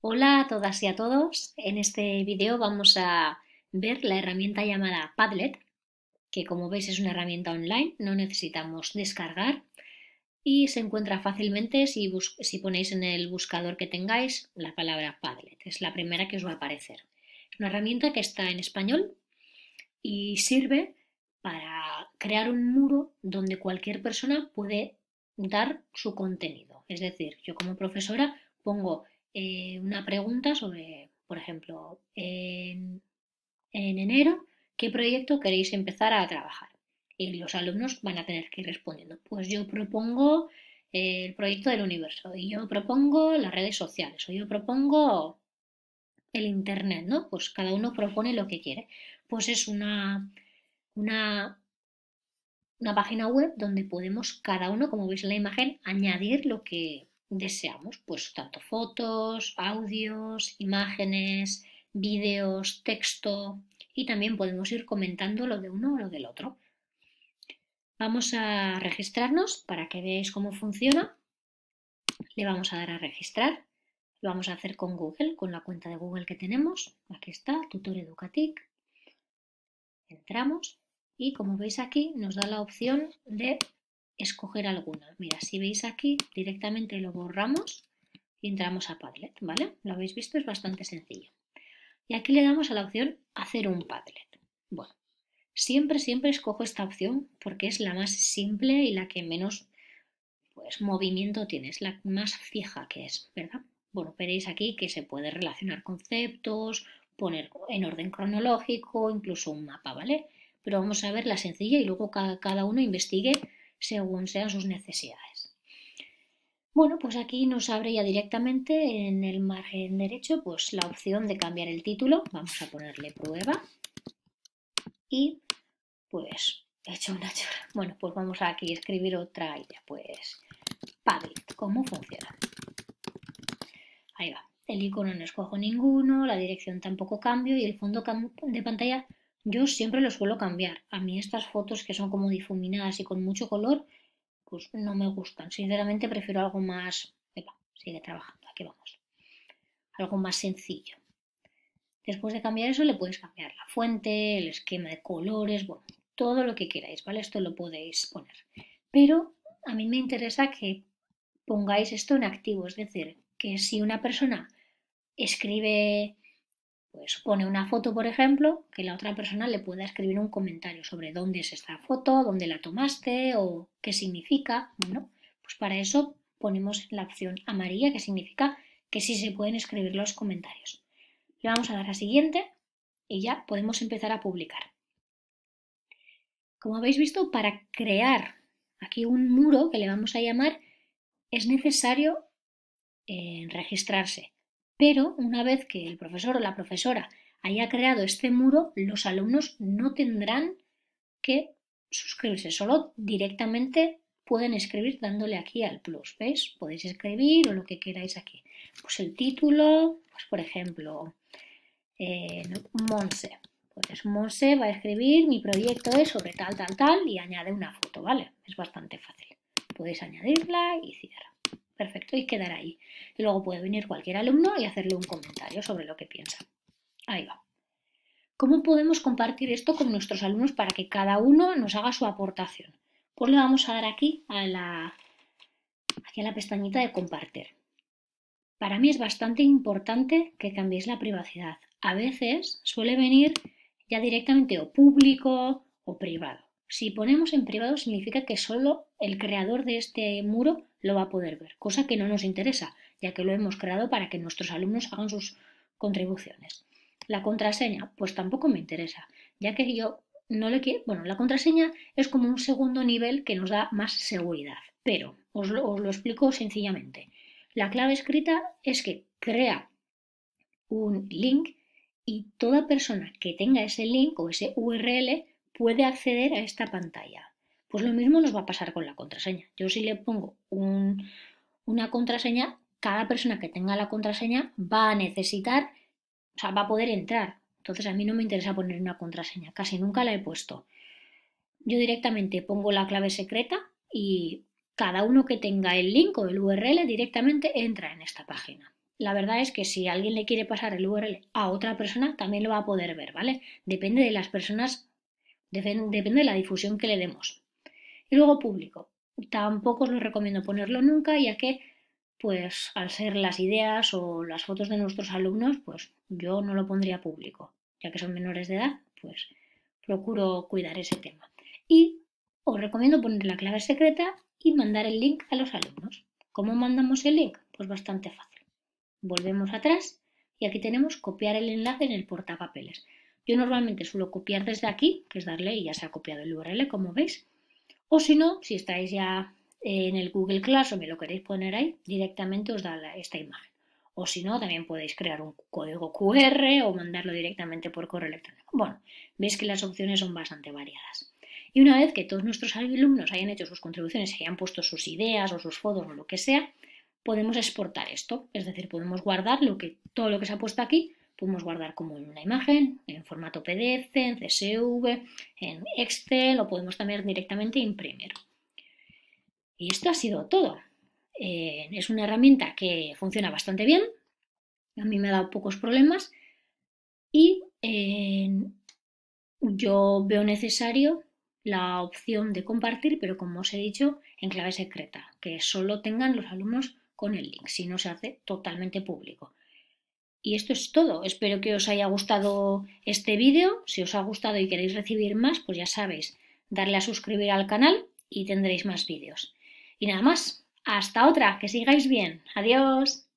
Hola a todas y a todos. En este vídeo vamos a ver la herramienta llamada Padlet, que como veis es una herramienta online, no necesitamos descargar y se encuentra fácilmente si, ponéis en el buscador que tengáis la palabra Padlet. Es la primera que os va a aparecer. una herramienta que está en español y sirve para crear un muro donde cualquier persona puede dar su contenido. Es decir, yo como profesora pongo eh, una pregunta sobre, por ejemplo, en, en enero, ¿qué proyecto queréis empezar a trabajar? Y los alumnos van a tener que ir respondiendo, pues yo propongo eh, el proyecto del universo, y yo propongo las redes sociales, o yo propongo el internet, ¿no? Pues cada uno propone lo que quiere. Pues es una, una, una página web donde podemos cada uno, como veis en la imagen, añadir lo que, deseamos, pues tanto fotos, audios, imágenes, vídeos, texto y también podemos ir comentando lo de uno o lo del otro. Vamos a registrarnos para que veáis cómo funciona. Le vamos a dar a registrar. Lo vamos a hacer con Google, con la cuenta de Google que tenemos. Aquí está, Tutor Educatic. Entramos y como veis aquí nos da la opción de escoger alguna. Mira, si veis aquí, directamente lo borramos y entramos a Padlet, ¿vale? Lo habéis visto, es bastante sencillo. Y aquí le damos a la opción hacer un Padlet. Bueno, siempre, siempre escojo esta opción porque es la más simple y la que menos pues, movimiento tiene, es la más fija que es, ¿verdad? Bueno, veréis aquí que se puede relacionar conceptos, poner en orden cronológico, incluso un mapa, ¿vale? Pero vamos a ver la sencilla y luego cada uno investigue según sean sus necesidades. Bueno, pues aquí nos abre ya directamente en el margen derecho pues la opción de cambiar el título. Vamos a ponerle prueba. Y pues he hecho una chorra. Bueno, pues vamos aquí a escribir otra idea. Pues Padlet, ¿cómo funciona? Ahí va. El icono no escojo ninguno, la dirección tampoco cambio y el fondo de pantalla yo siempre lo suelo cambiar. A mí estas fotos que son como difuminadas y con mucho color, pues no me gustan. Sinceramente prefiero algo más... Epa, sigue trabajando, aquí vamos. Algo más sencillo. Después de cambiar eso le puedes cambiar la fuente, el esquema de colores, bueno, todo lo que queráis, ¿vale? Esto lo podéis poner. Pero a mí me interesa que pongáis esto en activo, es decir, que si una persona escribe pues pone una foto, por ejemplo, que la otra persona le pueda escribir un comentario sobre dónde es esta foto, dónde la tomaste o qué significa. Bueno, pues para eso ponemos la opción amarilla, que significa que sí se pueden escribir los comentarios. Le vamos a dar a siguiente y ya podemos empezar a publicar. Como habéis visto, para crear aquí un muro que le vamos a llamar, es necesario eh, registrarse. Pero una vez que el profesor o la profesora haya creado este muro, los alumnos no tendrán que suscribirse, solo directamente pueden escribir dándole aquí al plus, ¿veis? Podéis escribir o lo que queráis aquí. Pues el título, pues por ejemplo, eh, Monse. Pues Monse va a escribir, mi proyecto es sobre tal, tal, tal, y añade una foto, ¿vale? Es bastante fácil. Podéis añadirla y cierra perfecto, y quedará ahí. Y luego puede venir cualquier alumno y hacerle un comentario sobre lo que piensa. Ahí va. ¿Cómo podemos compartir esto con nuestros alumnos para que cada uno nos haga su aportación? Pues le vamos a dar aquí a la, aquí a la pestañita de compartir. Para mí es bastante importante que cambiéis la privacidad. A veces suele venir ya directamente o público o privado. Si ponemos en privado significa que solo el creador de este muro lo va a poder ver, cosa que no nos interesa, ya que lo hemos creado para que nuestros alumnos hagan sus contribuciones. La contraseña, pues tampoco me interesa, ya que yo no le quiero... Bueno, la contraseña es como un segundo nivel que nos da más seguridad, pero os lo, os lo explico sencillamente. La clave escrita es que crea un link y toda persona que tenga ese link o ese URL puede acceder a esta pantalla. Pues lo mismo nos va a pasar con la contraseña. Yo si le pongo una contraseña, cada persona que tenga la contraseña va a necesitar, o sea, va a poder entrar. Entonces a mí no me interesa poner una contraseña, casi nunca la he puesto. Yo directamente pongo la clave secreta y cada uno que tenga el link o el URL directamente entra en esta página. La verdad es que si alguien le quiere pasar el URL a otra persona, también lo va a poder ver, ¿vale? Depende de las personas Depende de la difusión que le demos. Y luego público. Tampoco os lo recomiendo ponerlo nunca, ya que, pues, al ser las ideas o las fotos de nuestros alumnos, pues yo no lo pondría público. Ya que son menores de edad, pues procuro cuidar ese tema. Y os recomiendo poner la clave secreta y mandar el link a los alumnos. ¿Cómo mandamos el link? Pues bastante fácil. Volvemos atrás y aquí tenemos copiar el enlace en el portapapeles. Yo normalmente suelo copiar desde aquí, que es darle y ya se ha copiado el URL, como veis. O si no, si estáis ya eh, en el Google o me lo queréis poner ahí, directamente os da esta imagen. O si no, también podéis crear un código QR o mandarlo directamente por correo electrónico. Bueno, veis que las opciones son bastante variadas. Y una vez que todos nuestros alumnos hayan hecho sus contribuciones, hayan puesto sus ideas o sus fotos o lo que sea, podemos exportar esto. Es decir, podemos guardar lo que, todo lo que se ha puesto aquí podemos guardar como una imagen, en formato PDF, en CSV, en Excel o podemos también directamente imprimir. Y esto ha sido todo. Eh, es una herramienta que funciona bastante bien, a mí me ha dado pocos problemas y eh, yo veo necesario la opción de compartir, pero como os he dicho, en clave secreta, que solo tengan los alumnos con el link, si no se hace totalmente público. Y esto es todo. Espero que os haya gustado este vídeo. Si os ha gustado y queréis recibir más, pues ya sabéis, darle a suscribir al canal y tendréis más vídeos. Y nada más. Hasta otra. Que sigáis bien. Adiós.